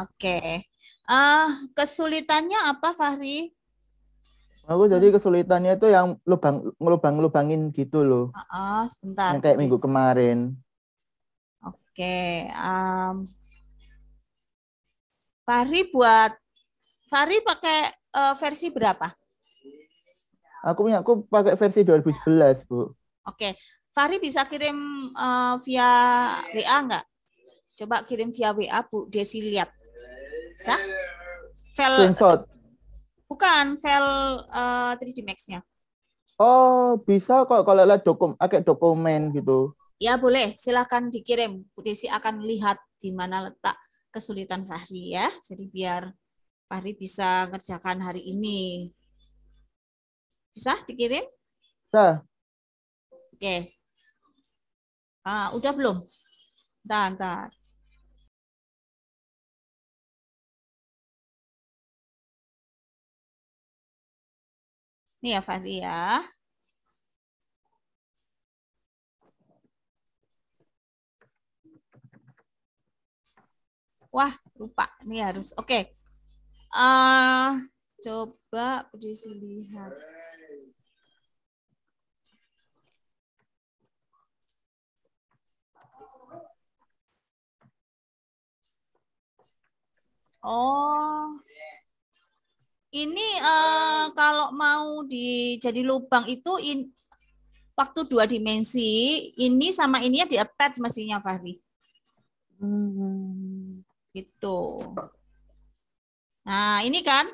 Oke. Okay. Uh, eh, kesulitannya apa, Fahri? Aku jadi kesulitannya itu yang lubang ngelubang lubangin gitu loh. Uh, uh, sebentar. Yang kayak minggu kemarin. Oke. Okay. Um, Fahri buat Fahri pakai uh, versi berapa? Aku punya aku pakai versi 2011, Bu. Oke. Okay. Fahri bisa kirim uh, via WA enggak? Coba kirim via WA Bu Desi lihat sah file iya. bukan file uh, 3D Max-nya oh bisa kok kalau lihat dokum agak dokumen gitu ya boleh silahkan dikirim Bu Desi akan lihat di mana letak kesulitan Fahri ya jadi biar Fahri bisa ngerjakan hari ini bisa dikirim bisa oke okay. ah eh, udah belum Bentar, bentar. Ini ya Fadli ya. Wah, lupa. Ini harus. Oke. Okay. Uh, eh, coba berisi lihat. Oh. Ini uh, kalau mau di jadi lubang itu in, waktu dua dimensi ini sama ya di attach mestinya Fahri. Hmm. Gitu. Nah ini kan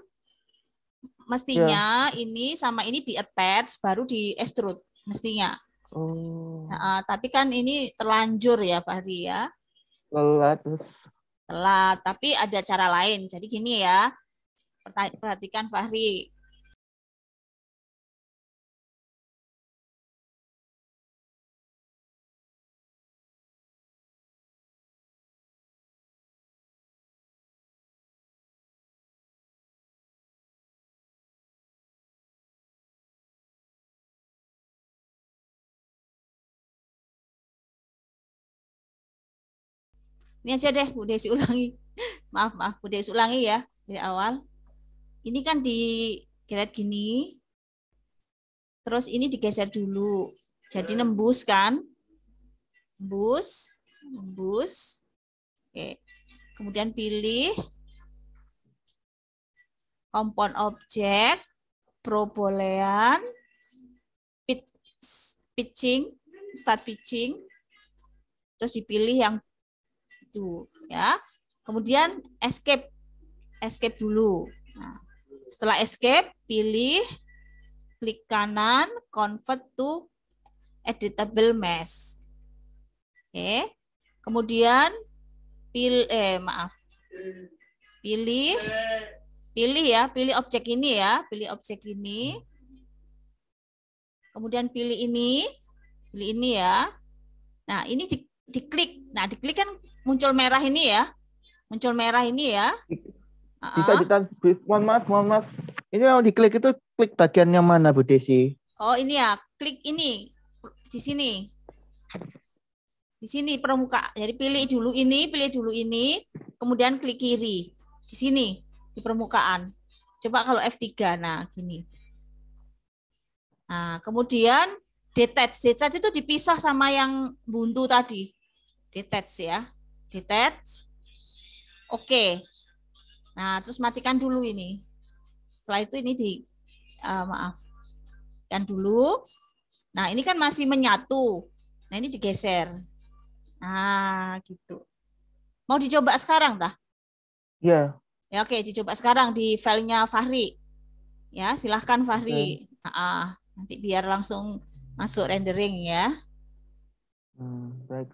mestinya ya. ini sama ini di attach baru di extrude mestinya. Oh. Nah, tapi kan ini terlanjur ya Fahri ya. Telat. Telat. Tapi ada cara lain. Jadi gini ya perhatikan Fahri. Ini aja deh Bu Desi ulangi. maaf, maaf Bu Desi ulangi ya dari awal. Ini kan di geret gini. Terus ini digeser dulu. Jadi nembus kan? Nembus, nembus. Oke. Kemudian pilih kompon objek, probolean, pitch, pitching, start pitching, terus dipilih yang itu ya. Kemudian escape escape dulu. Nah, setelah escape pilih klik kanan convert to editable mesh. Oke. Kemudian pilih eh maaf. Pilih pilih ya, pilih objek ini ya, pilih objek ini. Kemudian pilih ini, pilih ini ya. Nah, ini di, diklik. Nah, diklik kan muncul merah ini ya. Muncul merah ini ya. Bisa kita mohon maaf, mohon maaf. Ini kalau diklik itu klik bagian yang mana Bu Desi? Oh, ini ya, klik ini di sini. Di sini permuka. Jadi pilih dulu ini, pilih dulu ini, kemudian klik kiri. Di sini di permukaan. Coba kalau F3 nah gini. Nah, kemudian detach. Detach itu dipisah sama yang buntu tadi. Detach ya. Detach, Oke. Nah, terus matikan dulu ini. Setelah itu ini di uh, maaf. Kan dulu. Nah, ini kan masih menyatu. Nah, ini digeser. Nah, gitu. Mau dicoba sekarang dah? Iya. Yeah. Ya oke, dicoba sekarang di filenya Fahri. Ya, silahkan Fahri. Okay. Ya. Nah, nanti biar langsung masuk rendering ya. Hmm, baik.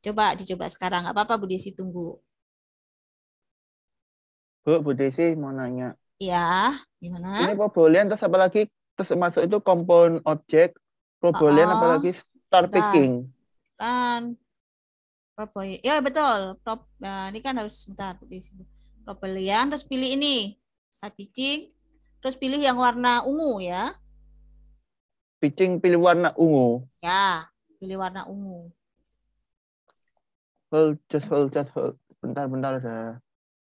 Coba dicoba sekarang, nggak apa-apa Bu Desi tunggu. Bu, Bu Desi mau nanya. Iya, gimana? Ini Boolean terus apalagi terus masuk itu kompon objek, Boolean oh, apalagi star picking. Kan Ya betul. Prop, nah, eh, ini kan harus sebentar di sini. Propelian terus pilih ini. Star picking. Terus pilih yang warna ungu ya. Picking pilih warna ungu. Ya, pilih warna ungu hold just hold just hold bentar bentar udah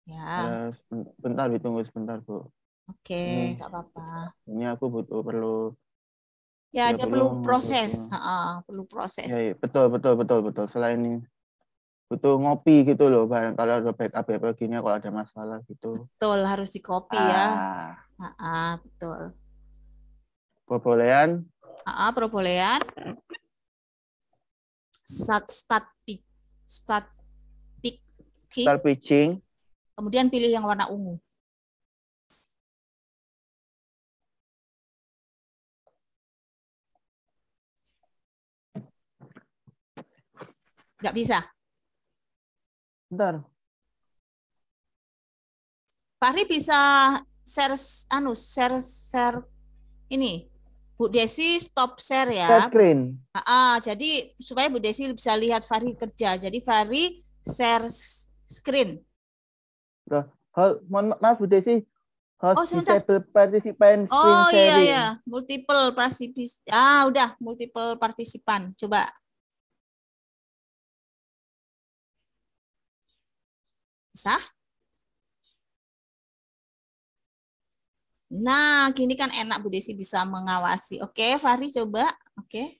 ya Yeah. bentar ditunggu sebentar bu oke okay, nggak apa-apa ini aku butuh perlu ya, ya perlu, perlu proses uh, perlu proses ya, ya, betul betul betul betul selain ini butuh ngopi gitu loh barang kalau ada backup ya begini kalau ada masalah gitu betul harus di kopi ah. ya ah, ah betul perbolehan ah, ah perbolehan start start start picking. start pitching. Kemudian pilih yang warna ungu. Gak bisa. Bentar. Fahri bisa share anu share share ini Bu Desi stop share ya. Share screen. Ah, ah, jadi supaya Bu Desi bisa lihat Fahri kerja. Jadi Fahri share screen. Loh, hal, mohon maaf Bu Desi. Host oh, sebentar. Disable participant oh, screen oh, sharing. iya iya, multiple participants. Ah, udah multiple partisipan. Coba. Sah? Nah, gini kan enak Bu Desi bisa mengawasi. Oke, Fahri coba. Oke.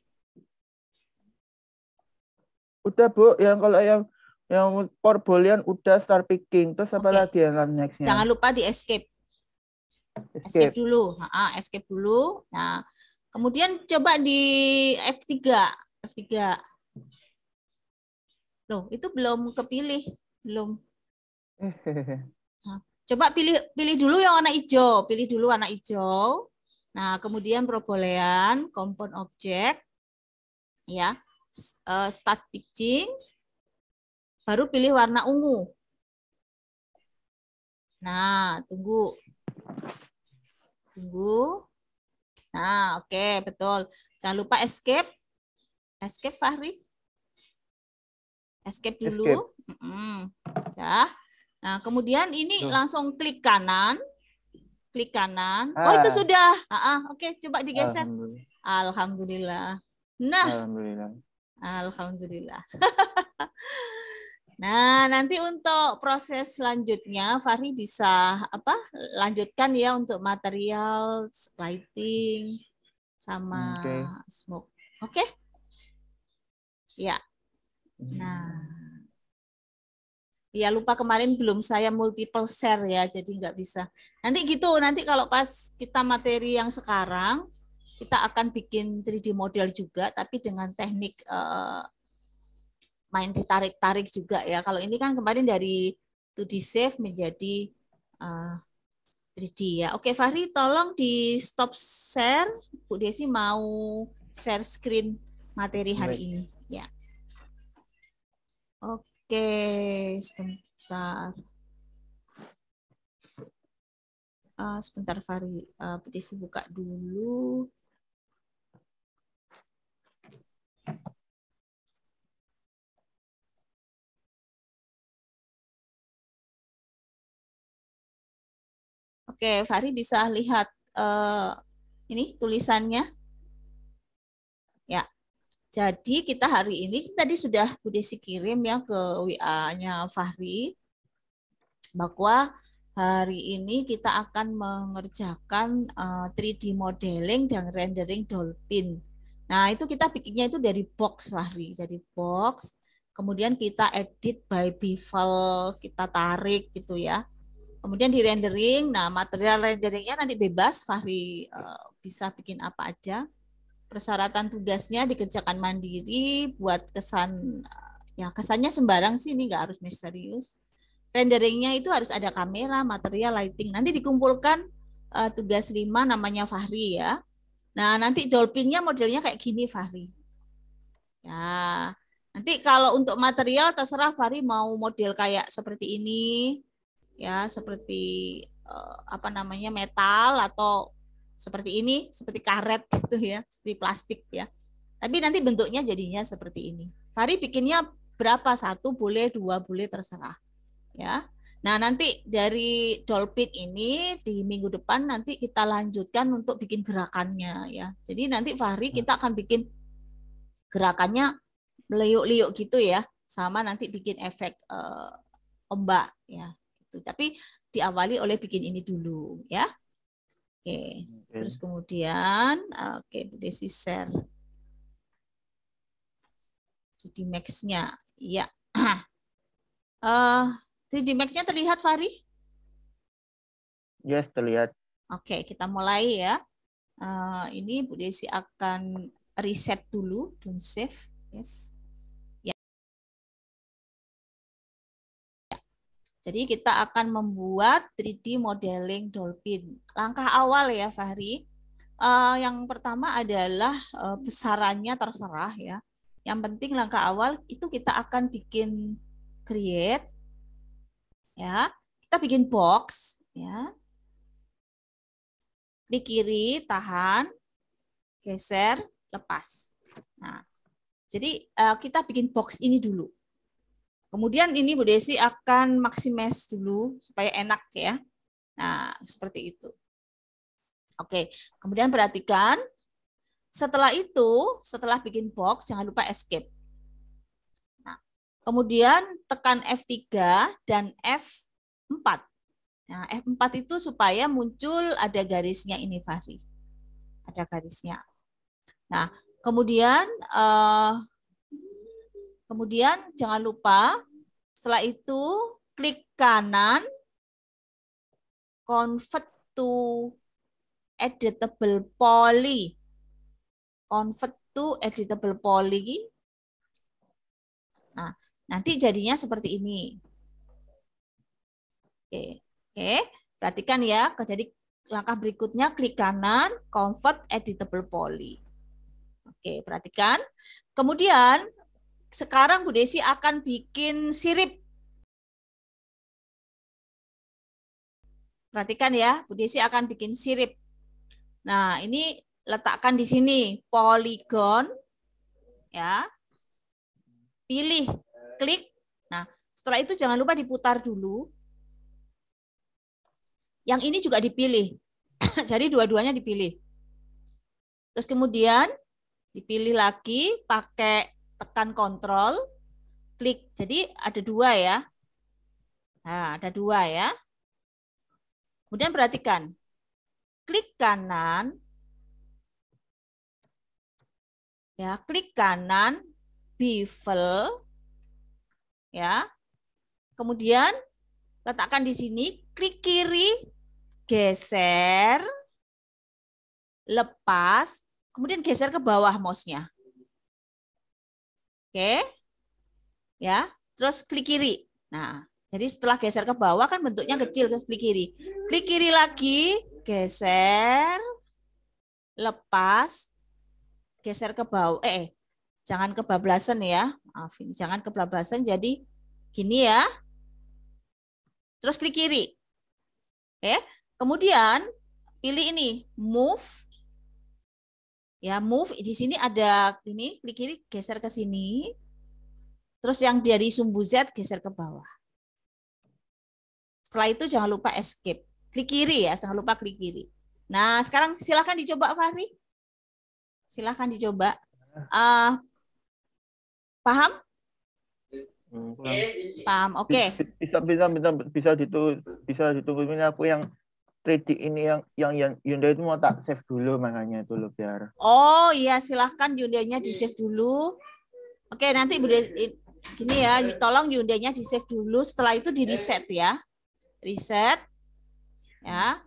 Udah Bu, yang kalau yang yang porbolian udah start picking. Terus apa Oke. lagi yang -nya? Jangan lupa di escape. Escape, escape dulu. Ha, escape dulu. Nah, kemudian coba di F3. F3. Loh, itu belum kepilih. Belum. Coba pilih pilih dulu yang warna hijau, pilih dulu warna hijau. Nah, kemudian probolean, kompon objek, ya, eh, start pitching, baru pilih warna ungu. Nah, tunggu. Tunggu. Nah, oke, okay, betul. Jangan lupa escape. Escape, Fahri. Escape dulu. Escape. Mm -mm. Ya. Nah, kemudian ini Tuh. langsung klik kanan. Klik kanan. Ah. Oh, itu ah. sudah. Ah, ah. Oke, coba digeser. Alhamdulillah. Alhamdulillah. Nah. Alhamdulillah. Alhamdulillah. nah, nanti untuk proses selanjutnya Fahri bisa apa? Lanjutkan ya untuk material lighting sama okay. smoke. Oke? Okay? Ya. Hmm. Nah, Ya lupa kemarin belum saya multiple share ya, jadi nggak bisa. Nanti gitu, nanti kalau pas kita materi yang sekarang, kita akan bikin 3D model juga, tapi dengan teknik uh, main ditarik-tarik juga ya. Kalau ini kan kemarin dari 2D save menjadi uh, eh, 3D ya. Oke, Fahri tolong di stop share. Bu Desi mau share screen materi hari Baik. ini ya. Oke. Oke, sebentar. Uh, sebentar Fari, uh, ah, petisi buka dulu. Oke, Fari bisa lihat uh, ini tulisannya. Jadi kita hari ini tadi sudah Bu Desi kirim ya ke WA-nya Fahri bahwa hari ini kita akan mengerjakan 3D eh, modeling dan rendering dolphin. Nah, itu kita bikinnya itu dari box Fahri, dari box. Kemudian kita edit by bevel, kita tarik gitu ya. Kemudian di rendering, nah material renderingnya nanti bebas Fahri eh, bisa bikin apa aja persyaratan tugasnya dikerjakan mandiri buat kesan ya kesannya sembarang sih ini nggak harus misterius renderingnya itu harus ada kamera material lighting nanti dikumpulkan uh, tugas lima namanya Fahri ya nah nanti dolpingnya modelnya kayak gini Fahri ya nanti kalau untuk material terserah Fahri mau model kayak seperti ini ya seperti uh, apa namanya metal atau seperti ini, seperti karet gitu ya, seperti plastik ya. Tapi nanti bentuknya jadinya seperti ini. Fari bikinnya berapa? Satu boleh dua boleh terserah. Ya. Nah, nanti dari dolpit ini di minggu depan nanti kita lanjutkan untuk bikin gerakannya ya. Jadi nanti Fahri kita akan bikin gerakannya meliuk-liuk gitu ya, sama nanti bikin efek eh, ombak ya. Gitu. Tapi diawali oleh bikin ini dulu ya. Oke. Okay. Terus kemudian, oke, okay, Bu Desi share. Jadi Max-nya. Iya. Uh, Max-nya terlihat, Fahri? Yes, terlihat. Oke, okay, kita mulai ya. Uh, ini Bu Desi akan reset dulu, don't save. Yes. Jadi kita akan membuat 3D modeling dolphin. Langkah awal ya Fahri. Uh, yang pertama adalah uh, besarannya terserah ya. Yang penting langkah awal itu kita akan bikin create ya. Kita bikin box ya. Di kiri tahan, geser, lepas. Nah, jadi uh, kita bikin box ini dulu Kemudian ini Bu Desi akan maksimis dulu supaya enak ya. Nah, seperti itu. Oke, kemudian perhatikan. Setelah itu, setelah bikin box, jangan lupa escape. Nah, kemudian tekan F3 dan F4. Nah, F4 itu supaya muncul ada garisnya ini, Fahri. Ada garisnya. Nah, kemudian uh, kemudian jangan lupa setelah itu klik kanan, convert to editable poly. Convert to editable poly. Nah, nanti jadinya seperti ini. Oke, oke. Perhatikan ya, jadi langkah berikutnya klik kanan, convert editable poly. Oke, perhatikan. Kemudian sekarang Bu Desi akan bikin sirip. Perhatikan ya, Bu Desi akan bikin sirip. Nah, ini letakkan di sini poligon ya. Pilih, klik. Nah, setelah itu jangan lupa diputar dulu. Yang ini juga dipilih. Jadi dua-duanya dipilih. Terus kemudian dipilih lagi pakai tekan kontrol, klik. Jadi ada dua ya. Nah, ada dua ya. Kemudian perhatikan. Klik kanan. Ya, klik kanan bevel ya. Kemudian letakkan di sini, klik kiri, geser, lepas, kemudian geser ke bawah mouse-nya. Oke. Ya, terus klik kiri. Nah, jadi setelah geser ke bawah kan bentuknya kecil, terus klik kiri. Klik kiri lagi, geser, lepas, geser ke bawah. Eh, eh jangan kebablasan ya. Maaf, ini jangan kebablasan jadi gini ya. Terus klik kiri. Oke. Kemudian pilih ini, move Ya, move di sini ada ini klik kiri geser ke sini. Terus yang dari sumbu Z geser ke bawah. Setelah itu jangan lupa escape. Klik kiri ya, jangan lupa klik kiri. Nah, sekarang silahkan dicoba Fahri. Silahkan dicoba. Uh, paham? Paham, oke. Okay. Bisa, bisa, bisa, bisa ditunggu, bisa ditunggu ini aku yang 3D ini yang yang yang Hyundai itu mau tak save dulu makanya itu lo biar. Oh iya silahkan Hyundai-nya di save dulu. Oke nanti gini ya tolong Hyundai-nya di save dulu setelah itu di reset ya. Reset. Ya.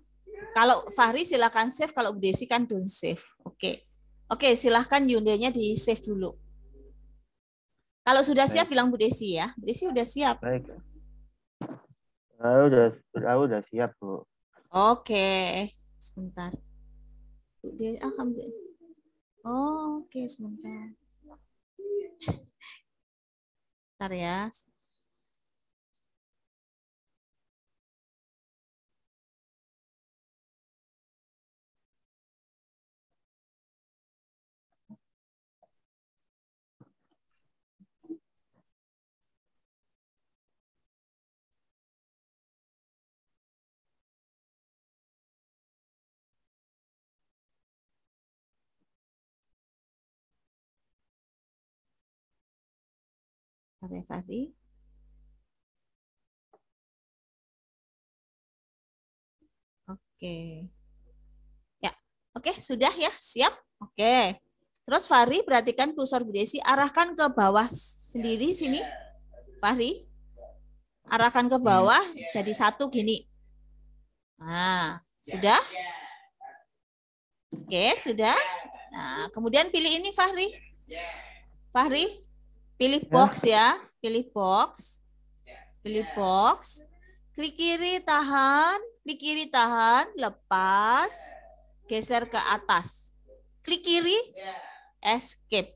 Kalau Fahri silahkan save kalau Bu Desi kan don't save. Oke. Oke silahkan Hyundai-nya di save dulu. Kalau sudah Baik. siap bilang Bu Desi ya. Bu Desi udah siap. Baik. Aku udah, aku udah siap Bu. Oke, sebentar. Dia akan. Ah, oh, oke sebentar. Bentar ya. sampai Fafi. Oke. Ya, oke sudah ya, siap. Oke. Terus Fari perhatikan kursor Bu Desi arahkan ke bawah sendiri sini. Fari. arahkan ke bawah jadi satu gini. Nah, sudah? Oke, sudah. Nah, kemudian pilih ini Fahri. Fahri, Pilih ya. box ya, pilih box. Pilih box. Klik kiri tahan, klik kiri tahan, lepas, geser ke atas. Klik kiri, escape.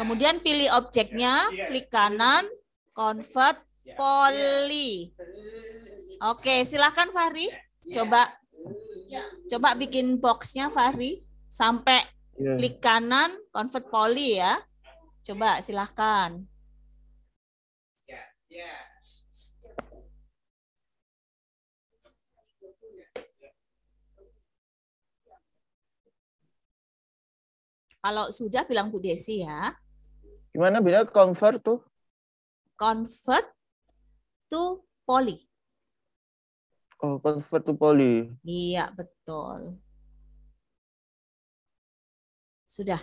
Kemudian pilih objeknya, klik kanan, convert poly. Oke, silahkan Fahri. Coba coba bikin boxnya Fahri sampai ya. klik kanan convert poly ya. Coba silahkan. Yes, yes. Kalau sudah bilang Bu Desi ya. Gimana bila convert tuh? Convert to poly. Oh, convert to poly. Iya, betul. Sudah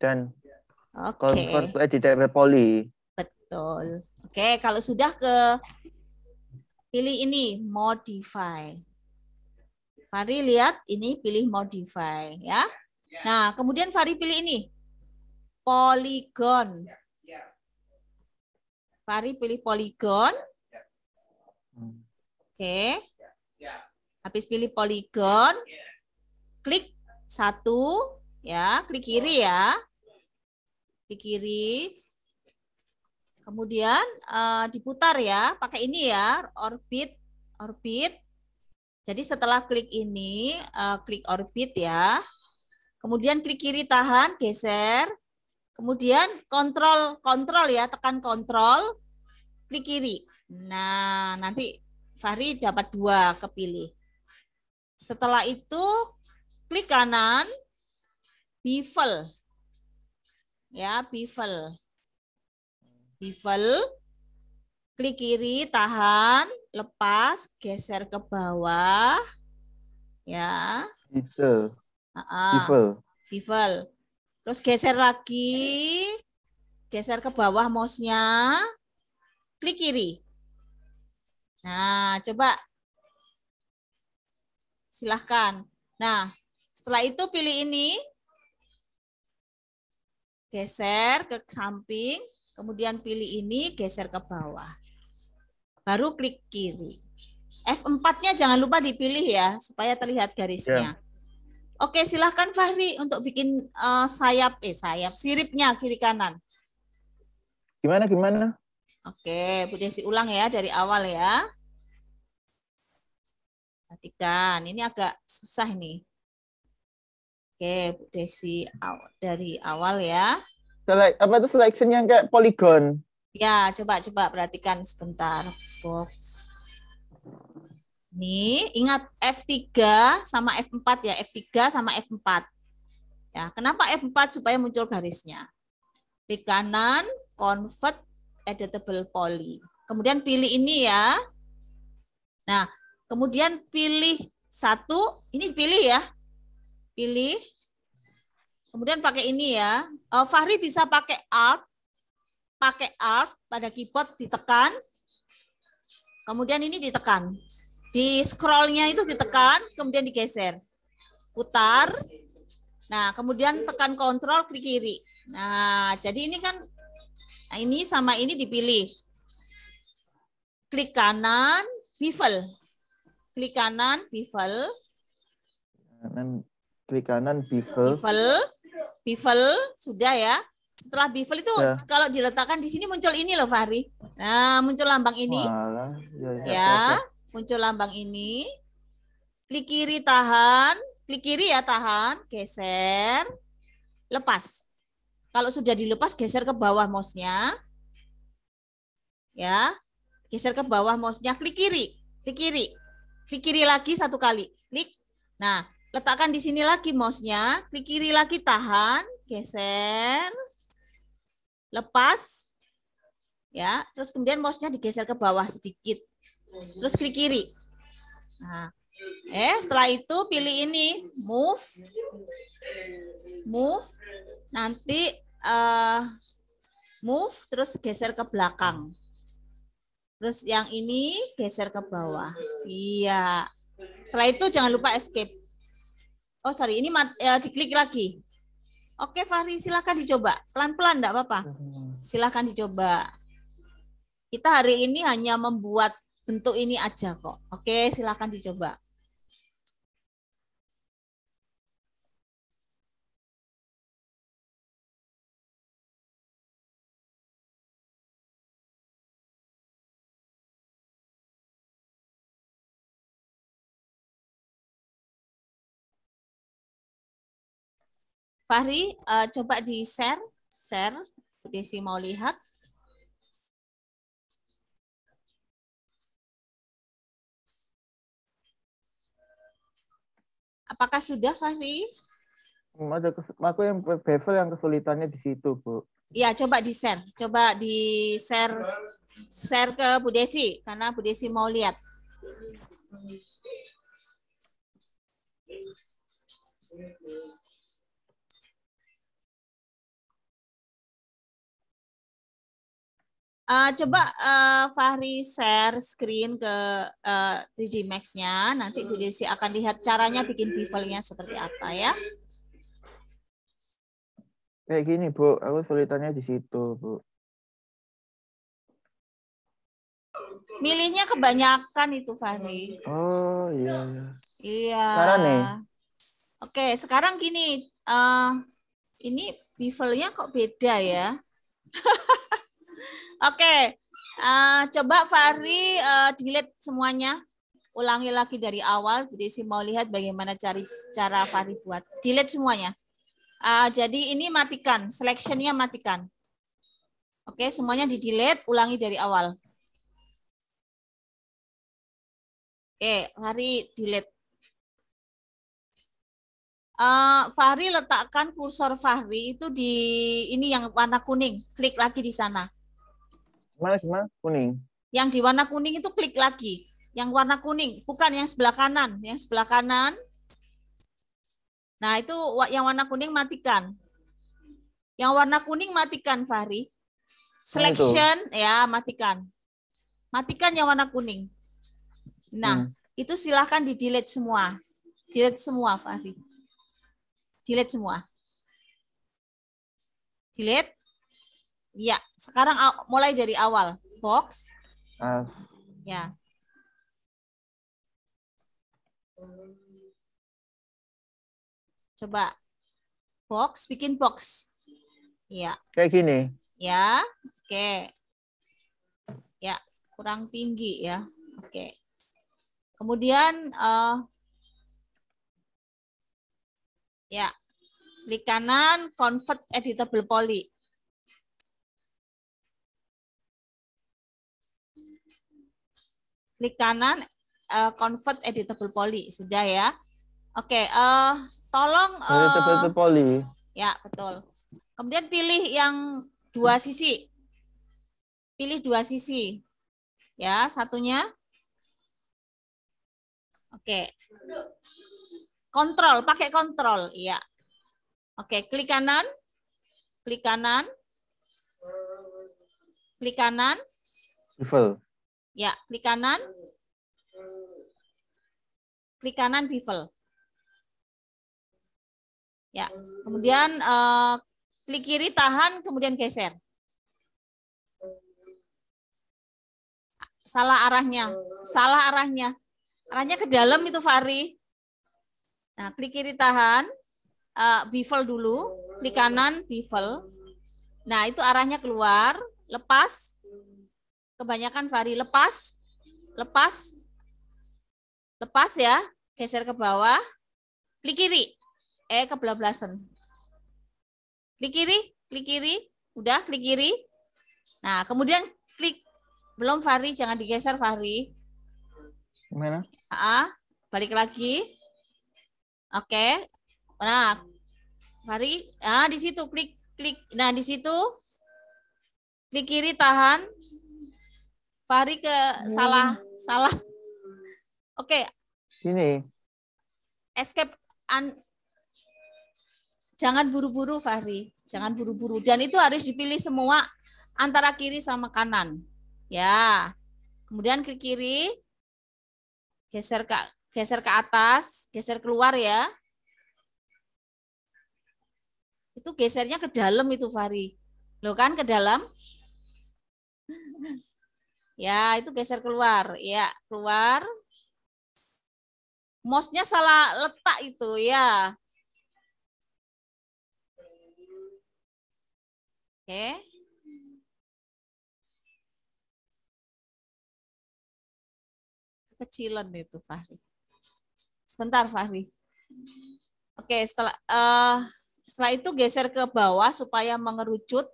dan okay. di Poli. Betul. Oke, okay, kalau sudah ke pilih ini modify. Fari lihat ini pilih modify ya. Nah, kemudian Fari pilih ini polygon. Fari pilih polygon. Oke. Okay. Habis pilih polygon. klik satu, Ya, klik kiri ya. Klik kiri. Kemudian uh, diputar ya, pakai ini ya, orbit, orbit. Jadi setelah klik ini, uh, klik orbit ya. Kemudian klik kiri tahan, geser. Kemudian kontrol, kontrol ya, tekan kontrol, klik kiri. Nah, nanti Fahri dapat dua kepilih. Setelah itu, klik kanan, Pivel, Ya, Pivel, Pivel, Klik kiri, tahan, lepas, geser ke bawah. Ya. Pivel. Uh -uh. Terus geser lagi. Geser ke bawah mouse-nya. Klik kiri. Nah, coba silahkan. Nah, setelah itu pilih ini, geser ke samping, kemudian pilih ini, geser ke bawah. Baru klik kiri. F4-nya jangan lupa dipilih ya, supaya terlihat garisnya. Ya. Oke, silahkan Fahri untuk bikin uh, sayap, eh sayap, siripnya kiri kanan. Gimana, gimana? Oke, Bu Desi ulang ya dari awal ya. Perhatikan, ini agak susah nih. Oke, Bu Desi dari awal ya. Selek, apa itu selection yang kayak poligon? Ya, coba coba perhatikan sebentar box. Ini ingat F3 sama F4 ya, F3 sama F4. Ya, kenapa F4 supaya muncul garisnya? Di kanan, convert editable poly. Kemudian pilih ini ya. Nah, kemudian pilih satu, ini pilih ya, Pilih. Kemudian pakai ini ya. Eh, Fahri bisa pakai Alt. Pakai Alt pada keyboard ditekan. Kemudian ini ditekan. Di scrollnya itu ditekan, kemudian digeser. Putar. Nah, kemudian tekan kontrol klik kiri. Nah, jadi ini kan nah ini sama ini dipilih. Klik kanan, bevel. Klik kanan, bevel. Kanan klik kanan Bevel. Bevel. Bevel sudah ya. Setelah Bevel itu ya. kalau diletakkan di sini muncul ini loh Fahri. Nah, muncul lambang ini. Ya ya, ya, ya, ya, muncul lambang ini. Klik kiri tahan, klik kiri ya tahan, geser, lepas. Kalau sudah dilepas geser ke bawah mouse-nya. Ya. Geser ke bawah mouse-nya, klik kiri, klik kiri. Klik kiri lagi satu kali. Klik. Nah, Letakkan di sini lagi mouse-nya, klik kiri lagi tahan, geser, lepas, ya. Terus kemudian mouse-nya digeser ke bawah sedikit. Terus klik kiri. Nah, eh setelah itu pilih ini move, move. Nanti uh, move, terus geser ke belakang. Terus yang ini geser ke bawah. Iya. Setelah itu jangan lupa escape. Oh sorry, ini mat, ya, diklik lagi. Oke Fahri, silakan dicoba. Pelan-pelan enggak apa-apa. Mm-hmm. Silakan dicoba. Kita hari ini hanya membuat bentuk ini aja kok. Oke, silakan dicoba. Fahri, uh, coba di-share. Share, Desi mau lihat. Apakah sudah, Fahri? Hmm, ada aku yang bevel yang kesulitannya di situ, Bu. Ya, coba di-share. Coba di-share share ke Bu Desi, karena Bu Desi mau lihat. Thank you. Uh, coba uh, Fahri share screen ke uh, eh, 3D Max-nya. Nanti Bu Desi akan lihat caranya bikin bevelnya seperti apa ya. Kayak gini, Bu. Aku sulitannya di situ, Bu. Milihnya kebanyakan itu, Fahri. Oh, iya. Iya. Sekarang nih? Oke, sekarang gini. Uh, ini bevelnya kok beda ya? Oke, okay. uh, eh, coba Fahri uh, delete semuanya. Ulangi lagi dari awal. Desi mau lihat bagaimana cari cara Fahri buat. Delete semuanya. Uh, jadi ini matikan, selectionnya matikan. Oke, okay, semuanya di delete, ulangi dari awal. Oke, okay, Fahri delete. Uh, Fahri letakkan kursor Fahri itu di ini yang warna kuning. Klik lagi di sana. Mana sih, Kuning. Yang di warna kuning itu klik lagi. Yang warna kuning, bukan yang sebelah kanan. Yang sebelah kanan. Nah, itu yang warna kuning matikan. Yang warna kuning matikan, Fahri. Selection, ya, matikan. Matikan yang warna kuning. Nah, hmm. itu silahkan di-delete semua. Delete semua, Fahri. Delete semua. Delete. Ya, sekarang mulai dari awal. Box. Uh. Ya. Coba box, bikin box. Ya. Kayak gini. Ya, oke. Okay. Ya, kurang tinggi ya. Oke. Okay. Kemudian uh, ya, klik kanan convert editable poly. Klik kanan, uh, convert editable poly. Sudah ya. Oke, okay, uh, eh, tolong. Uh, editable eh, poly. Ya, betul. Kemudian pilih yang dua sisi. Pilih dua sisi. Ya, satunya. Oke. Okay. Kontrol, pakai kontrol. Ya. Oke, okay, klik kanan. Klik kanan. Klik kanan. Ya, klik kanan. Klik kanan Bevel. Ya, kemudian uh, klik kiri tahan, kemudian geser. Salah arahnya, salah arahnya. Arahnya ke dalam itu Fari. Nah, klik kiri tahan, uh, bevel dulu, klik kanan bevel. Nah, itu arahnya keluar, lepas, kebanyakan vari lepas, lepas, lepas ya, geser ke bawah, klik kiri, eh kebelablasan. Klik kiri, klik kiri, udah klik kiri. Nah, kemudian klik belum vari, jangan digeser vari. Gimana? Ah, balik lagi. Oke. Nah, vari, ah di situ klik klik. Nah, di situ klik kiri tahan, Fahri ke hmm. salah salah. Oke. Okay. Ini. Escape an jangan buru-buru Fahri, jangan buru-buru dan itu harus dipilih semua antara kiri sama kanan. Ya. Kemudian ke kiri geser ke geser ke atas, geser keluar ya. Itu gesernya ke dalam itu Fahri. Loh kan ke dalam? Ya, itu geser keluar. Ya, keluar. Mouse-nya salah letak itu, ya. Oke. kecilan itu, Fahri. Sebentar, Fahri. Oke, setelah uh, setelah itu geser ke bawah supaya mengerucut.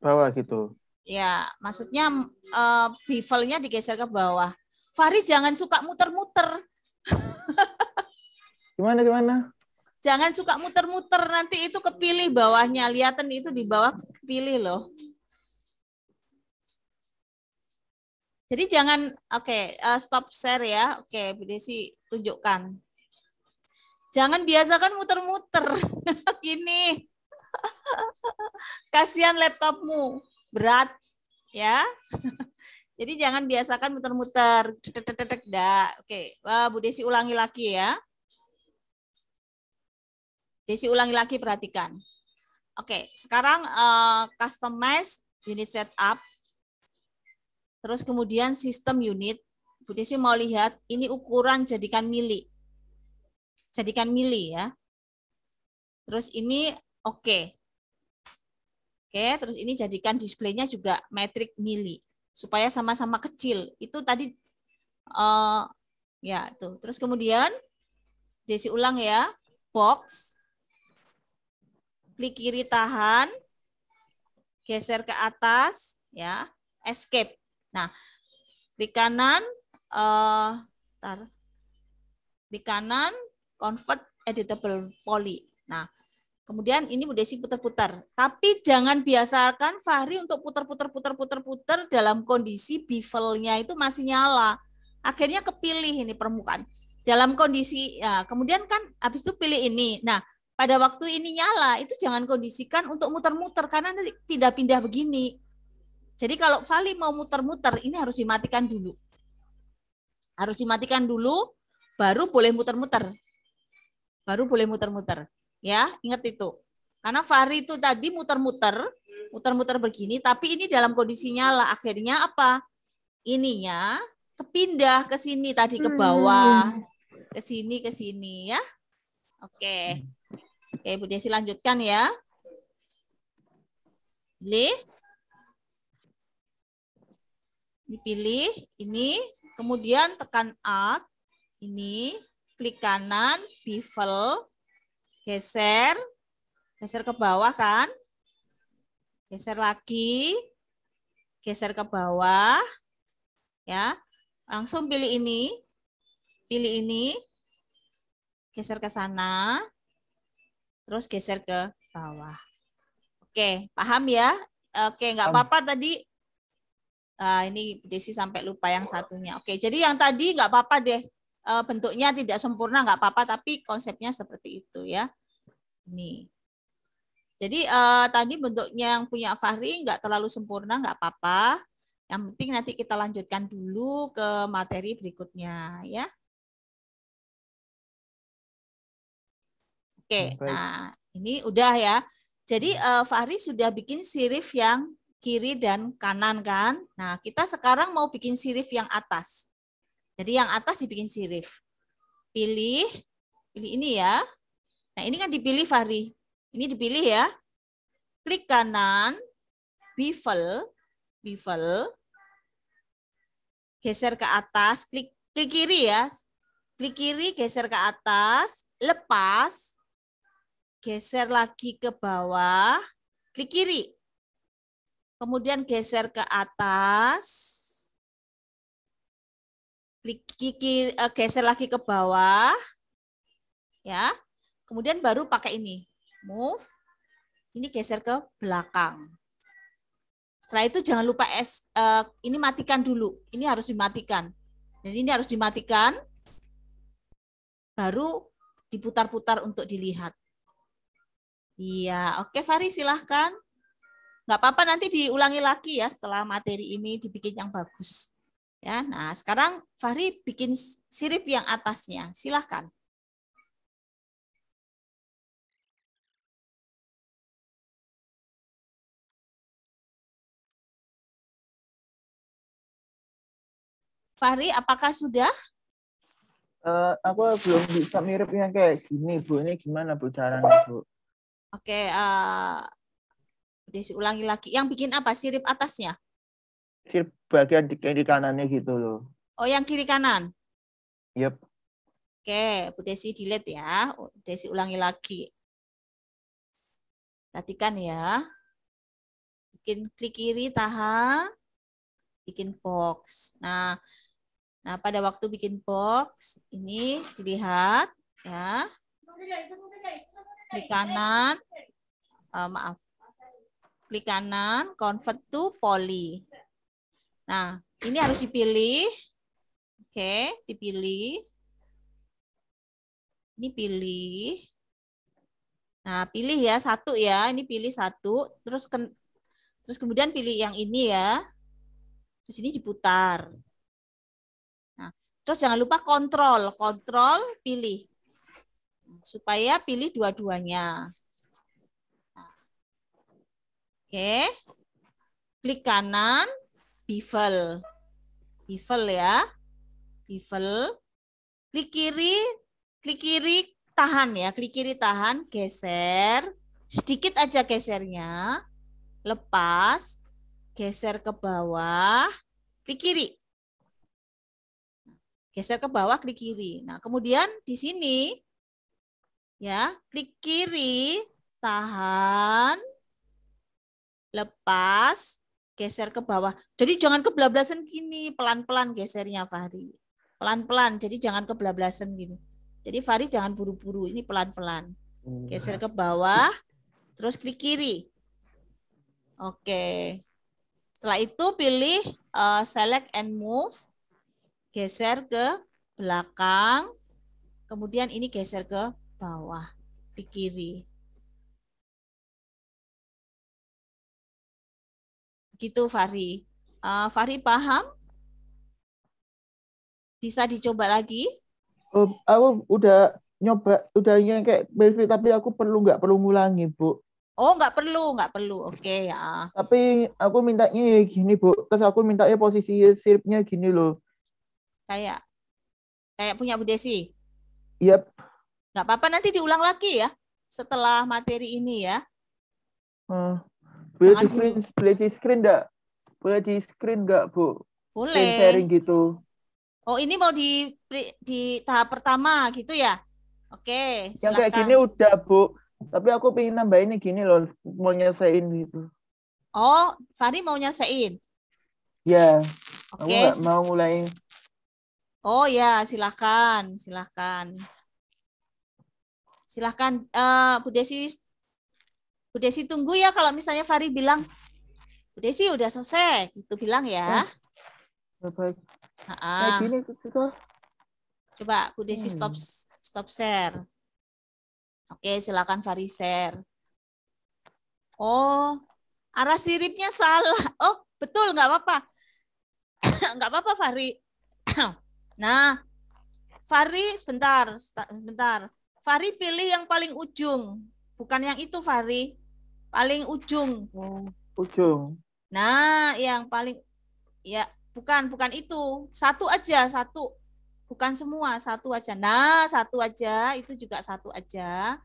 Bawah gitu. Ya, maksudnya uh, bevelnya digeser ke bawah. Fahri jangan suka muter-muter. gimana gimana? Jangan suka muter-muter nanti itu kepilih bawahnya. Lihatan itu di bawah pilih loh. Jadi jangan oke okay, uh, eh, stop share ya. Oke, okay, sih tunjukkan. Jangan biasakan muter-muter. Gini. Kasihan laptopmu berat ya. Jadi jangan biasakan muter-muter. Dah. Oke, Wah, Bu Desi ulangi lagi ya. Desi ulangi lagi perhatikan. Oke, sekarang eh, customize unit setup. Terus kemudian sistem unit. Bu Desi mau lihat ini ukuran jadikan mili. Jadikan mili ya. Terus ini oke. Okay. Oke, terus ini jadikan displaynya juga metric mili supaya sama-sama kecil. Itu tadi uh, ya tuh. Terus kemudian Desi ulang ya, box klik kiri tahan, geser ke atas ya, escape. Nah, di kanan uh, eh, tar, di kanan convert editable poly. Nah, Kemudian ini Bu Desi putar-putar. Tapi jangan biasakan Fahri untuk putar-putar putar-putar putar dalam kondisi bevelnya itu masih nyala. Akhirnya kepilih ini permukaan. Dalam kondisi ya, kemudian kan habis itu pilih ini. Nah, pada waktu ini nyala itu jangan kondisikan untuk muter-muter karena nanti pindah-pindah begini. Jadi kalau Fahri mau muter-muter ini harus dimatikan dulu. Harus dimatikan dulu baru boleh muter-muter. Baru boleh muter-muter. Ya, ingat itu. Karena Fahri itu tadi muter-muter, muter-muter begini, tapi ini dalam kondisinya nyala. Akhirnya apa? Ininya kepindah ke sini tadi ke hmm. bawah, ke sini ke sini ya. Oke. Oke, Bu Desi lanjutkan ya. Pilih. Dipilih ini, kemudian tekan Alt, ini, klik kanan, bevel, geser, geser ke bawah kan, geser lagi, geser ke bawah, ya, langsung pilih ini, pilih ini, geser ke sana, terus geser ke bawah. Oke, paham ya? Oke, nggak apa-apa tadi. Uh, ini Desi sampai lupa yang satunya. Oke, jadi yang tadi nggak apa-apa deh. Eh, bentuknya tidak sempurna nggak apa-apa tapi konsepnya seperti itu ya ini jadi uh, tadi bentuknya yang punya Fahri nggak terlalu sempurna nggak apa-apa yang penting nanti kita lanjutkan dulu ke materi berikutnya ya oke okay. Hmm, nah ini udah ya jadi uh, Fahri sudah bikin sirif yang kiri dan kanan kan nah kita sekarang mau bikin sirif yang atas jadi yang atas dibikin sirif. Pilih, pilih ini ya. Nah ini kan dipilih Fahri. Ini dipilih ya. Klik kanan, bevel, bevel. Geser ke atas, klik klik kiri ya. Klik kiri, geser ke atas, lepas, geser lagi ke bawah, klik kiri. Kemudian geser ke atas, Kiki uh, geser lagi ke bawah. Ya. Kemudian baru pakai ini. Move. Ini geser ke belakang. Setelah itu jangan lupa es uh, ini matikan dulu. Ini harus dimatikan. Jadi ini harus dimatikan. Baru diputar-putar untuk dilihat. Iya, oke Fari silahkan. Nggak apa-apa nanti diulangi lagi ya setelah materi ini dibikin yang bagus. Ya, nah sekarang Fahri bikin sirip yang atasnya. Silahkan. Fahri, apakah sudah? Uh, aku belum bisa miripnya kayak gini, Bu. Ini gimana, Bu, caranya, Bu? Oke, okay, uh, eh, ulangi lagi. Yang bikin apa? Sirip atasnya? di bagian di kiri kanannya gitu loh. Oh, yang kiri kanan? Yep. Oke, Bu Desi delete ya. Desi ulangi lagi. Perhatikan ya. Bikin klik kiri, tahan. Bikin box. Nah, nah pada waktu bikin box, ini dilihat ya. Klik kanan. Uh, maaf. Klik kanan, convert to poly. Nah, ini harus dipilih. Oke, dipilih. Ini pilih. Nah, pilih ya satu ya. Ini pilih satu. Terus ke, terus kemudian pilih yang ini ya. Di sini diputar. Nah, terus jangan lupa kontrol, kontrol pilih supaya pilih dua-duanya. Nah, oke, klik kanan, Bevel, Bevel ya. Bevel. Klik kiri, klik kiri tahan ya. Klik kiri tahan, geser. Sedikit aja gesernya. Lepas, geser ke bawah, klik kiri. Geser ke bawah, klik kiri. Nah, kemudian di sini ya, klik kiri, tahan, lepas, geser ke bawah. Jadi jangan kebablasan gini, pelan-pelan gesernya Fahri. Pelan-pelan, jadi jangan kebablasan gini. Jadi Fahri jangan buru-buru, ini pelan-pelan. Hmm. Geser ke bawah, terus klik kiri. Oke. Setelah itu pilih uh, select and move. Geser ke belakang. Kemudian ini geser ke bawah, di kiri. gitu Fahri. Uh, Fahri paham? Bisa dicoba lagi? Uh, aku udah nyoba, udah yang kayak Melvi, tapi aku perlu nggak perlu ngulangi, Bu? Oh, nggak perlu, nggak perlu. Oke okay, ya. Tapi aku mintanya ya gini, Bu. Terus aku mintanya posisi siripnya gini loh. Kayak kayak punya Bu Desi. Yep. Nggak apa-apa nanti diulang lagi ya setelah materi ini ya. Hmm. Boleh di print, boleh di screen enggak? Boleh di screen enggak, Bu? Boleh. Screen sharing gitu. Oh, ini mau di di tahap pertama gitu ya? Oke, okay, Yang kayak gini udah, Bu. Tapi aku pengen nambahin gini loh, mau nyelesain gitu. Oh, Fahri mau nyelesain? Ya, Oke. Okay. aku mau mulai. Oh ya, silahkan, silahkan. Silahkan, uh, eh, Bu Desi Bu Desi tunggu ya kalau misalnya Fari bilang Bu Desi udah selesai, gitu bilang ya. Oh. Baik. baik. Nah, Coba Bu Desi stop hmm. stop share. Oke, silakan Fari share. Oh, arah siripnya salah. Oh, betul, nggak apa-apa. nggak apa-apa, Fari. nah, Fari sebentar, sebentar. Fari pilih yang paling ujung, bukan yang itu, Fari paling ujung. Oh, ujung. Nah, yang paling ya bukan bukan itu. Satu aja, satu. Bukan semua, satu aja. Nah, satu aja itu juga satu aja.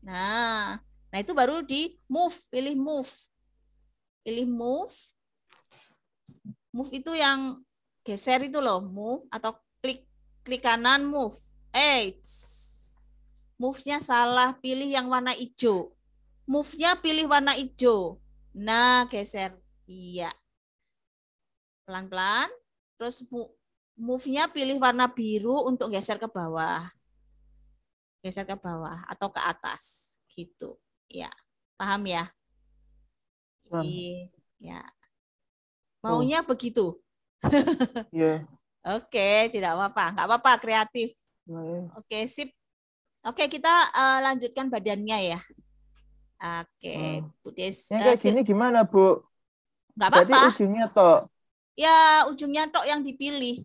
Nah, nah itu baru di move, pilih move. Pilih move. Move itu yang geser itu loh, move atau klik klik kanan move. Eh, move-nya salah, pilih yang warna hijau. Move-nya pilih warna hijau. Nah, geser. Iya. Pelan-pelan. Terus move-nya pilih warna biru untuk geser ke bawah. Geser ke bawah atau ke atas. Gitu. Iya. Ya. Paham ya? Iya. Ya. Maunya oh. begitu? Iya. Oke, tidak apa-apa. Nggak apa-apa, kreatif. Iya. Oke, sip. Oke, kita uh, lanjutkan badannya ya. Oke, hmm. Bu Des. Yang eh, kayak gini gimana, Bu? Enggak apa-apa. Jadi ujungnya tok. Ya, ujungnya tok yang dipilih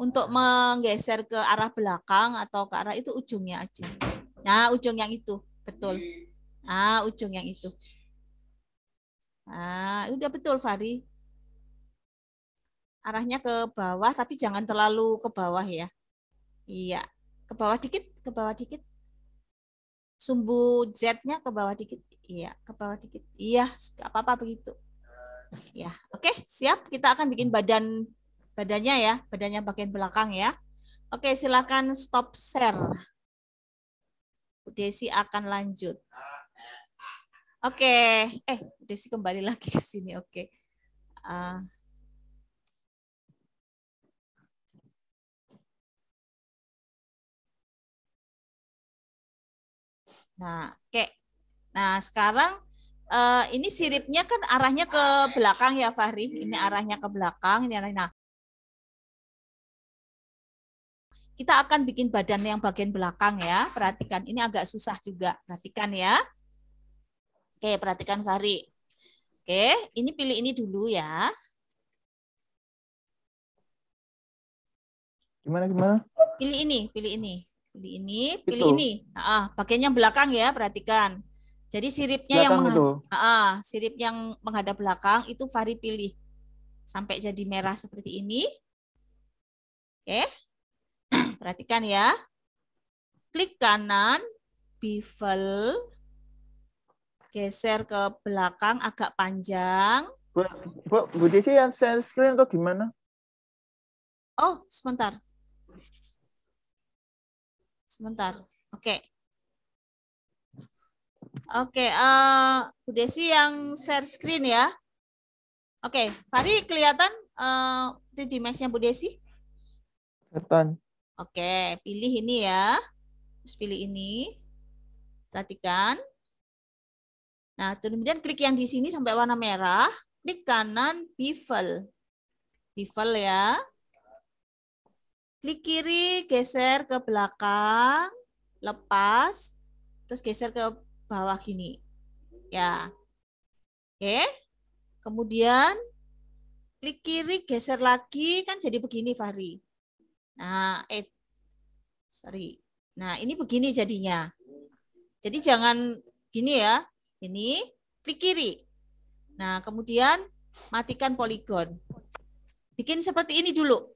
untuk menggeser ke arah belakang atau ke arah itu ujungnya aja. Nah, ujung yang itu, betul. Ah, ujung yang itu. Ah, udah betul, Fari. Arahnya ke bawah, tapi jangan terlalu ke bawah ya. Iya, ke bawah dikit, ke bawah dikit sumbu Z-nya ke bawah dikit. Iya, ke bawah dikit. Iya, apa-apa begitu. Ya, oke, siap. Kita akan bikin badan badannya ya, badannya bagian belakang ya. Oke, silakan stop share. Bu Desi akan lanjut. Oke, eh Desi kembali lagi ke sini. Oke. Uh, Nah, oke. Nah, sekarang uh, ini siripnya kan arahnya ke belakang ya, Fahri. Ini arahnya ke belakang, ini arahnya. Nah, kita akan bikin badan yang bagian belakang ya. Perhatikan, ini agak susah juga. Perhatikan ya. Oke, perhatikan Fahri. Oke, ini pilih ini dulu ya. Gimana, gimana? Pilih ini, pilih ini. Pilih ini, pilih itu. ini. Ah, pakainya belakang ya, perhatikan. Jadi siripnya belakang yang menghadap, ah, sirip yang menghadap belakang itu vari pilih sampai jadi merah seperti ini. Oke. Perhatikan ya. Klik kanan, bevel, geser ke belakang agak panjang. Bu, Bu, Bu Desi yang share screen atau gimana? Oh, sebentar sebentar. Oke. Okay. Oke, okay, uh, eh, Bu Desi yang share screen ya. Oke, okay, Fari kelihatan uh, eh, 3D Max-nya Bu Desi? Kelihatan. Oke, okay, pilih ini ya. Terus pilih ini. Perhatikan. Nah, kemudian klik yang di sini sampai warna merah. Klik kanan bevel. Bevel ya. Klik kiri, geser ke belakang, lepas, terus geser ke bawah gini. Ya. Oke. Kemudian klik kiri, geser lagi kan jadi begini Fahri. Nah, eh sorry. Nah, ini begini jadinya. Jadi jangan gini ya. Ini klik kiri. Nah, kemudian matikan poligon. Bikin seperti ini dulu.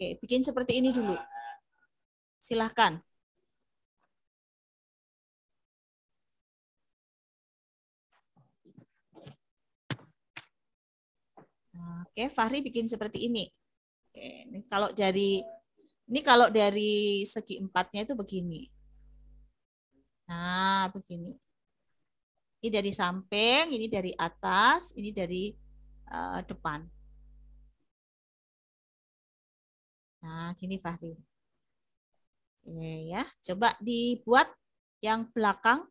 Oke, bikin seperti ini dulu. Silahkan. Oke, Fahri bikin seperti ini. Oke, ini kalau dari ini kalau dari segi empatnya itu begini. Nah, begini. Ini dari samping, ini dari atas, ini dari uh, depan. Nah, gini Fahri. Ini ya, iya. coba dibuat yang belakang.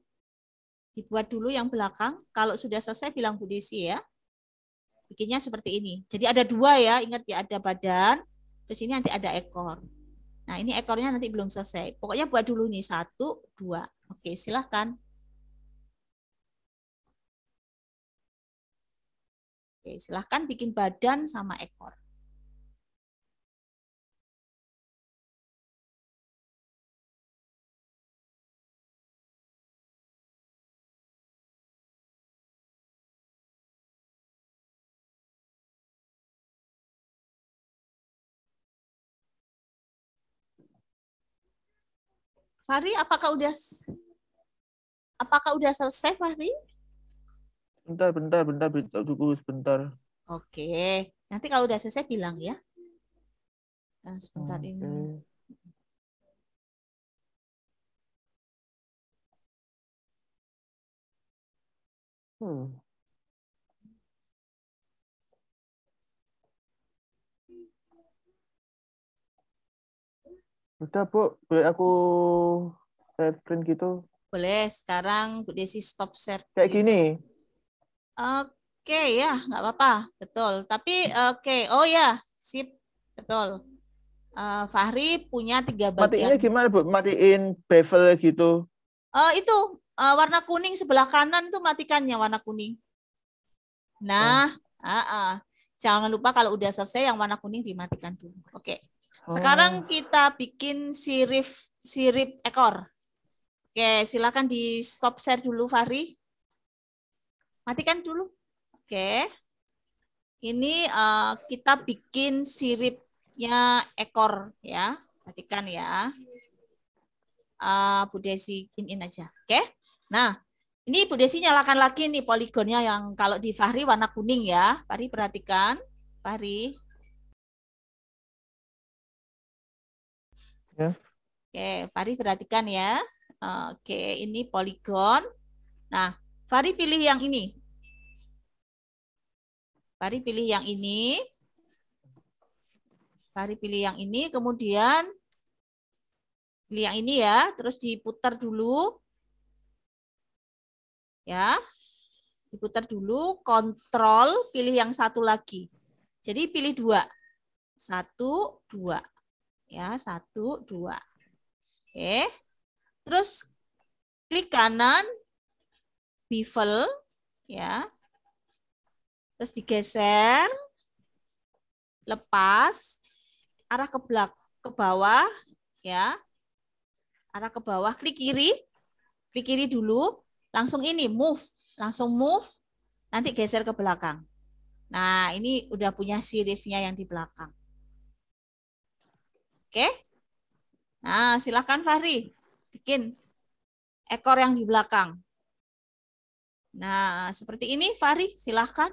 Dibuat dulu yang belakang. Kalau sudah selesai bilang Bu Desi ya. Bikinnya seperti ini. Jadi ada dua ya, ingat ya ada badan, terus ini nanti ada ekor. Nah, ini ekornya nanti belum selesai. Pokoknya buat dulu nih, satu, dua. Oke, silahkan. Oke, silahkan bikin badan sama ekor. Fahri, apakah udah apakah udah selesai Fahri? Bentar, bentar, bentar, bentar, tunggu sebentar. Oke, nanti kalau udah selesai bilang ya. Nah, sebentar okay. ini. Hmm. Udah, Bu. Boleh aku share screen gitu? Boleh. Sekarang Bu Desi stop share. Kayak gini. Oke, okay, ya. Nggak apa-apa. Betul. Tapi, oke. Okay. Oh, ya. Sip. Betul. Uh, Fahri punya tiga bagian. Matiinnya gimana, Bu? Matiin bevel gitu? Uh, itu. Uh, warna kuning sebelah kanan tuh matikannya warna kuning. Nah, hmm. uh -uh. jangan lupa kalau udah selesai yang warna kuning dimatikan dulu. Oke. Okay. Sekarang oh. kita bikin sirip sirip ekor. Oke, silakan di stop share dulu Fahri. Matikan dulu. Oke. Ini uh, kita bikin siripnya ekor ya. Matikan ya. Uh, Bu Desi in, in aja. Oke. Nah, ini Bu Desi nyalakan lagi nih poligonnya yang kalau di Fahri warna kuning ya. Fahri perhatikan. Fahri Ya. Oke, Fari perhatikan ya. Oke, ini poligon. Nah, Fari pilih yang ini. Fari pilih yang ini. Fari pilih yang ini, kemudian pilih yang ini ya, terus diputar dulu. Ya. Diputar dulu, kontrol, pilih yang satu lagi. Jadi pilih dua. Satu, dua. Ya, satu, dua. Oke. Terus klik kanan, bevel, ya. Terus digeser, lepas, arah ke belak, ke bawah, ya. Arah ke bawah, klik kiri, klik kiri dulu, langsung ini move, langsung move, nanti geser ke belakang. Nah, ini udah punya sirifnya yang di belakang. Oke? Nah, silahkan Fahri. Bikin ekor yang di belakang. Nah, seperti ini Fahri, silahkan.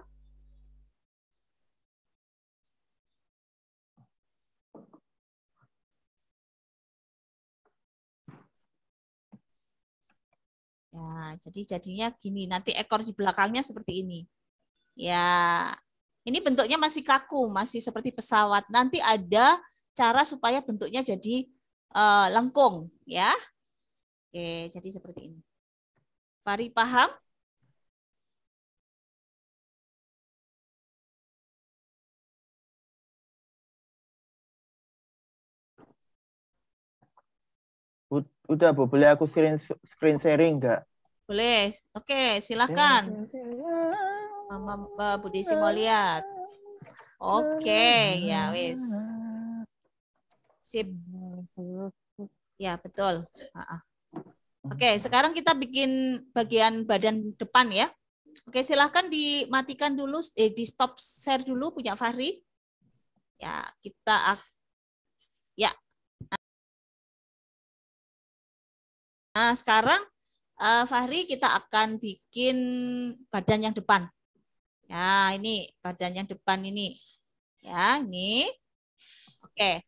Ya, jadi jadinya gini, nanti ekor di belakangnya seperti ini. Ya, ini bentuknya masih kaku, masih seperti pesawat. Nanti ada cara supaya bentuknya jadi uh, eh, lengkung ya. Oke, jadi seperti ini. Fari paham? Udah Bu, boleh aku screen screen sharing enggak? Boleh. Oke, silakan. Mama Bu Desi mau lihat. Oke, ya wes Sip. Ya, betul. Oke, sekarang kita bikin bagian badan depan ya. Oke, silahkan dimatikan dulu, eh, di stop share dulu punya Fahri. Ya, kita ya. Nah, sekarang uh, Fahri kita akan bikin badan yang depan. Ya, ini badan yang depan ini. Ya, ini. Oke.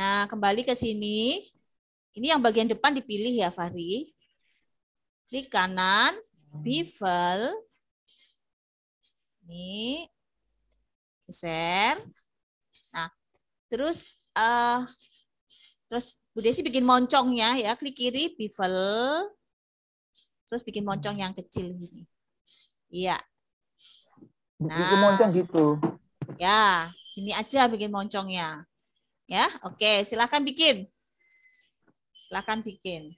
Nah, kembali ke sini. Ini yang bagian depan dipilih ya, Fahri. Klik kanan, bevel. Ini geser. Nah, terus uh, terus Bu Desi bikin moncongnya ya, klik kiri bevel. Terus bikin moncong yang kecil ini. Iya. Nah, bikin moncong nah. gitu. Ya, ini aja bikin moncongnya. Ya, oke, silahkan bikin. Silahkan bikin.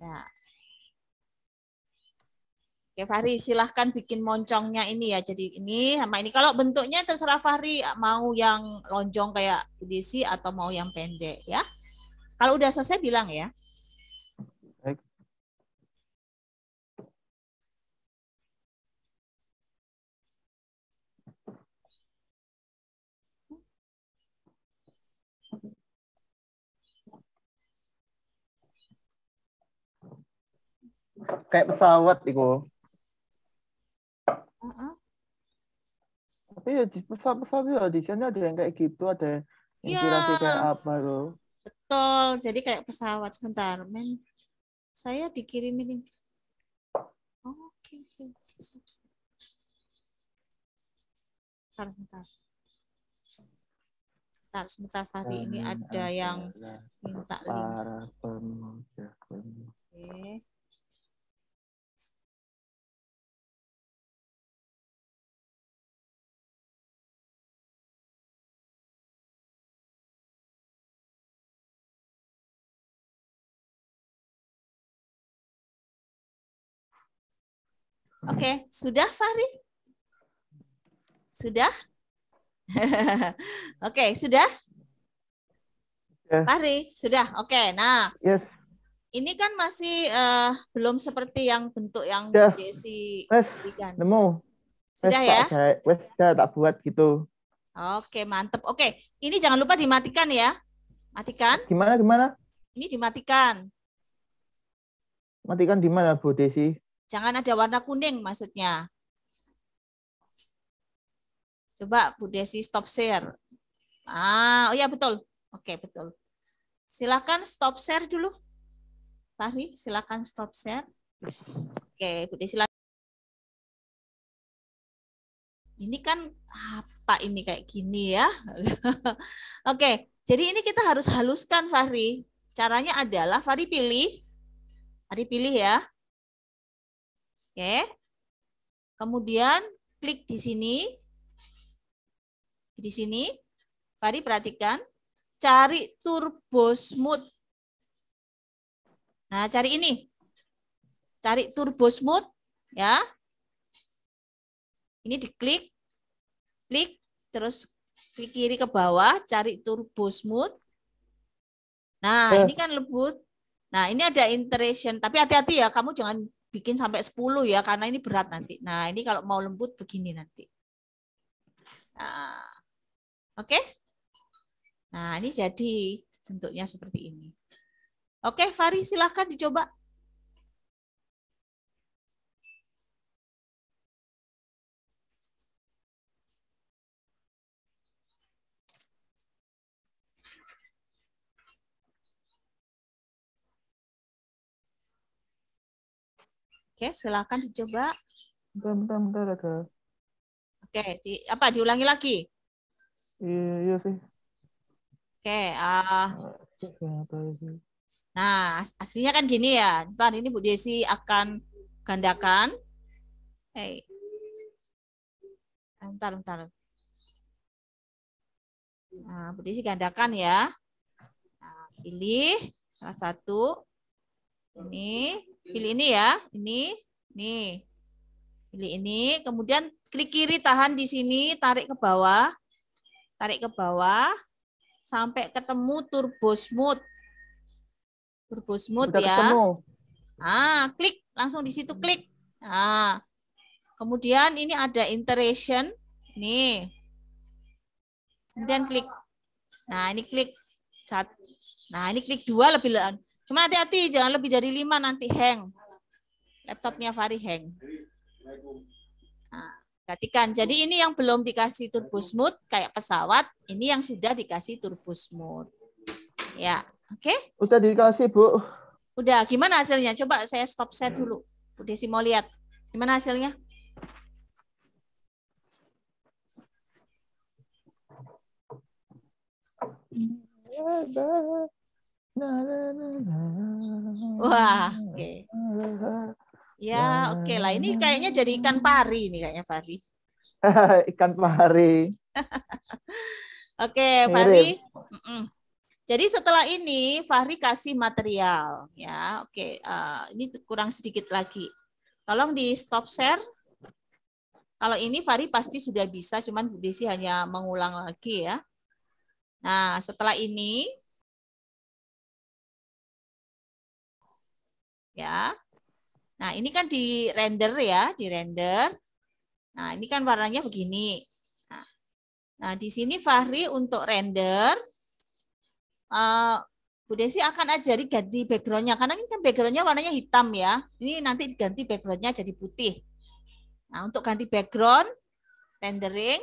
Ya. Oke, Fahri, silahkan bikin moncongnya ini ya. Jadi ini sama ini. Kalau bentuknya terserah Fahri, mau yang lonjong kayak DC atau mau yang pendek ya. Kalau udah selesai bilang ya. kayak pesawat itu Mm -hmm. Tapi ya di pesawat-pesawat itu desainnya ada yang kayak gitu, ada ya. inspirasi ya. kayak apa tuh Betul. Jadi kayak pesawat sebentar, men. Saya dikirimin. Oh, oke, okay. sebentar sebentar. sebentar Fahri ini hmm, ada yang minta link. Para pemuda, pemuda. Okay. Oke, okay. sudah Fahri? Sudah? Oke, okay, sudah? Yeah. Fahri, sudah. Oke, okay, nah. Yes. Ini kan masih uh, belum seperti yang bentuk yang yeah. Desi yes. berikan. Nemu. Sudah ya? Saya, wes, saya tak buat gitu. Oke, okay, mantep. Oke, okay. ini jangan lupa dimatikan ya. Matikan. Gimana, gimana? Ini dimatikan. Matikan di mana, Bu Desi? Jangan ada warna kuning maksudnya. Coba Bu Desi stop share. Ah, oh ya betul. Oke, betul. Silakan stop share dulu. Fahri, silakan stop share. Oke, Bu Desi ini kan apa ini kayak gini ya. Oke, jadi ini kita harus haluskan Fahri. Caranya adalah Fahri pilih, Fahri pilih ya. Oke. Kemudian klik di sini. Di sini. Mari perhatikan. Cari turbo smooth. Nah, cari ini. Cari turbo smooth. Ya. Ini diklik. Klik. Terus klik kiri ke bawah. Cari turbo smooth. Nah, eh. ini kan lembut. Nah, ini ada interaction, tapi hati-hati ya, kamu jangan bikin sampai 10 ya karena ini berat nanti. Nah, ini kalau mau lembut begini nanti. Nah, oke. Okay? Nah, ini jadi bentuknya seperti ini. Oke, okay, Fari silahkan dicoba. Oke, silahkan dicoba. Bentar, bentar, bentar, Oke, di, apa diulangi lagi? Iya, iya sih. Oke, uh, nah aslinya kan gini ya. Ntar ini Bu Desi akan gandakan. Hei, Bentar, bentar. Nah, Bu Desi gandakan ya. Nah, pilih salah satu. Ini Pilih ini ya, ini, nih. Pilih ini, kemudian klik kiri tahan di sini, tarik ke bawah. Tarik ke bawah sampai ketemu turbo smooth. Turbo smooth Udah ya. Ketemu. Ah, klik, langsung di situ klik. ah kemudian ini ada iteration. Nih. Kemudian klik. Nah, ini klik satu. Nah, ini klik dua lebih Cuma hati-hati jangan lebih dari lima nanti hang. Laptopnya Fari hang. Nah, perhatikan. Jadi ini yang belum dikasih turbo smooth kayak pesawat, ini yang sudah dikasih turbo smooth. Ya, oke? Okay? Udah dikasih, Bu. Udah, gimana hasilnya? Coba saya stop set dulu. Bu Desi mau lihat. Gimana hasilnya? Ya, Wah, oke. Okay. Ya, oke okay lah. Ini kayaknya jadi ikan pari nih kayaknya Fari. ikan pari. oke, okay, Fari. Mm -mm. Jadi setelah ini Fahri kasih material ya. Oke, okay. uh, eh, ini kurang sedikit lagi. Tolong di stop share. Kalau ini Fahri pasti sudah bisa, cuman Desi hanya mengulang lagi ya. Nah, setelah ini ya. Nah, ini kan di render ya, di render. Nah, ini kan warnanya begini. Nah, nah di sini Fahri untuk render uh, Bu Desi akan ajari ganti backgroundnya karena ini kan backgroundnya warnanya hitam ya. Ini nanti diganti backgroundnya jadi putih. Nah untuk ganti background rendering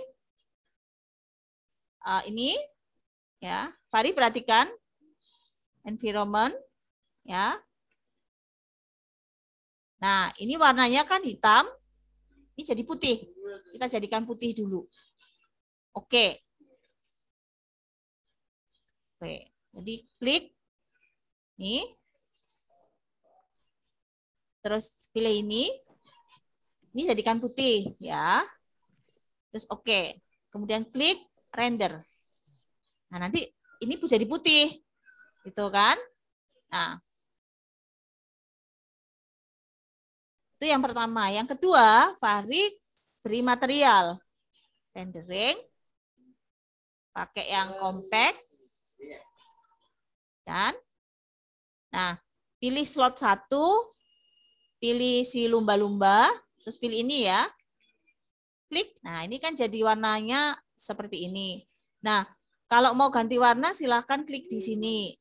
uh, ini ya, Fahri perhatikan environment ya. Nah, ini warnanya kan hitam. Ini jadi putih. Kita jadikan putih dulu. Oke. Oke. Jadi klik. Nih. Terus pilih ini. Ini jadikan putih ya. Terus oke. Kemudian klik render. Nah, nanti ini jadi putih. itu kan? Nah, Itu yang pertama. Yang kedua, Fahri beri material. Rendering. Pakai yang compact. Dan Nah, pilih slot satu, pilih si lumba-lumba, terus pilih ini ya. Klik. Nah, ini kan jadi warnanya seperti ini. Nah, kalau mau ganti warna silahkan klik di sini.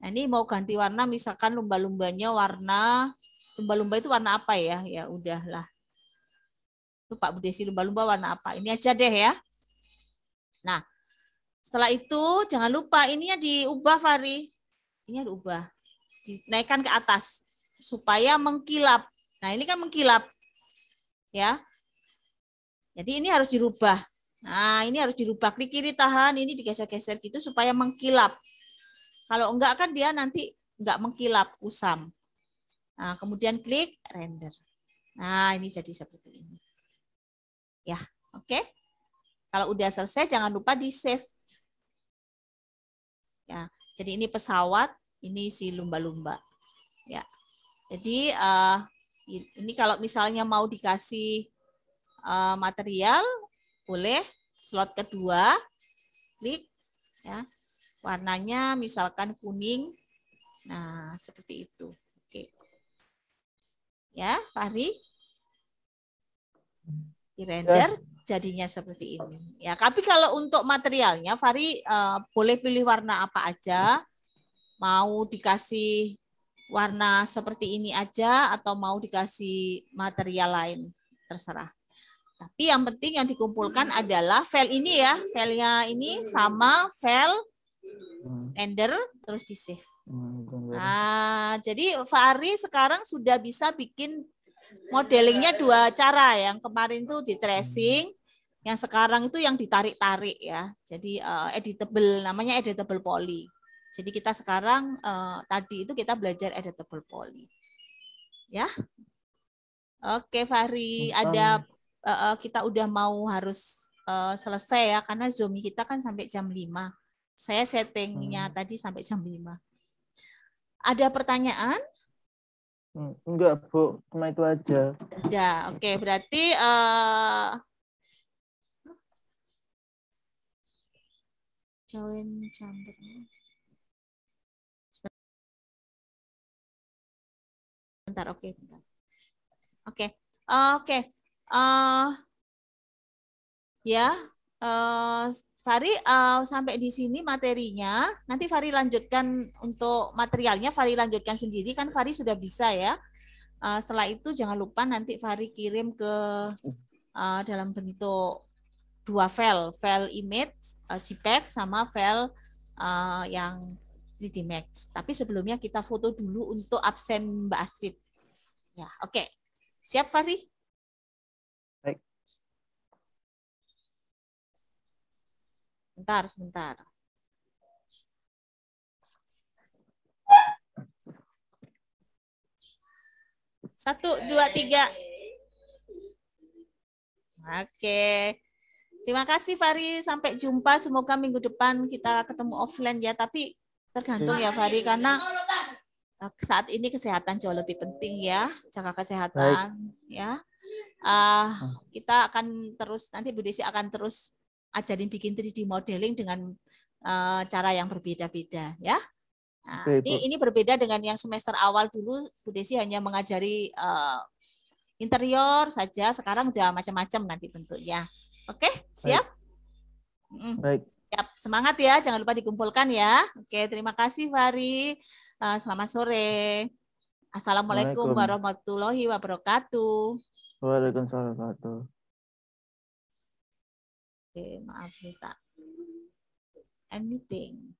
Nah, ini mau ganti warna misalkan lumba-lumbanya warna lumba-lumba itu warna apa ya? Ya udahlah. Lupa Pak Budesi lumba-lumba warna apa. Ini aja deh ya. Nah, setelah itu jangan lupa ininya diubah Fari. Ini diubah. Dinaikkan ke atas supaya mengkilap. Nah, ini kan mengkilap. Ya. Jadi ini harus dirubah. Nah, ini harus dirubah. Klik kiri tahan, ini digeser-geser gitu supaya mengkilap. Kalau enggak kan dia nanti enggak mengkilap, kusam. Nah, kemudian klik render. Nah, ini jadi seperti ini. Ya, oke. Okay? Kalau udah selesai, jangan lupa di save. Ya, jadi ini pesawat, ini si lumba-lumba. Ya, jadi uh, ini kalau misalnya mau dikasih uh, material, boleh slot kedua, klik ya warnanya misalkan kuning. Nah, seperti itu. Ya, Fahri. Di ya. render yes. jadinya seperti ini. Ya, tapi kalau untuk materialnya Fahri uh, boleh pilih warna apa aja. Mau dikasih warna seperti ini aja atau mau dikasih material lain, terserah. Tapi yang penting yang dikumpulkan adalah file ini ya, filenya ini sama file hmm. render terus di save. Nah, jadi Fahri sekarang sudah bisa bikin modelingnya dua cara. Yang kemarin itu di tracing, hmm. yang sekarang itu yang ditarik-tarik ya. Jadi uh, editable, namanya editable poly. Jadi kita sekarang uh, tadi itu kita belajar editable poly. Ya. Oke, Fahri, Bukan. ada uh, kita udah mau harus uh, selesai ya karena Zoom kita kan sampai jam 5. Saya settingnya hmm. tadi sampai jam 5. Ada pertanyaan? Hmm, enggak, Bu. Cuma itu aja. Ya, oke. Okay. Berarti uh, join campur. Bentar, oke, Oke. oke. Eh, ya, uh, Fari uh, sampai di sini materinya. Nanti Fari lanjutkan untuk materialnya. Fari lanjutkan sendiri kan Fari sudah bisa ya. Uh, setelah itu jangan lupa nanti Fari kirim ke uh, dalam bentuk dua file, file image uh, JPEG sama file uh, yang 3 Max. Tapi sebelumnya kita foto dulu untuk absen Mbak Astrid. Ya, oke. Okay. Siap Fari? Bentar, sebentar. Satu, dua, tiga. Oke. Terima kasih Fari. Sampai jumpa. Semoga minggu depan kita ketemu offline ya. Tapi tergantung ya Fari. Karena saat ini kesehatan jauh lebih penting ya. Jaga kesehatan Baik. ya. Uh, kita akan terus, nanti Bu Desi akan terus ajarin bikin 3D modeling dengan uh, cara yang berbeda-beda ya. Nah, Oke, ini ini berbeda dengan yang semester awal dulu Bu Desi hanya mengajari uh, interior saja, sekarang udah macam-macam nanti bentuknya. Oke, siap? Baik. Baik. Siap, semangat ya, jangan lupa dikumpulkan ya. Oke, terima kasih Fari. Uh, eh, selamat sore. Assalamualaikum warahmatullahi wabarakatuh. Waalaikumsalam warahmatullahi wabarakatuh. Oke, maaf nih tak. Anything.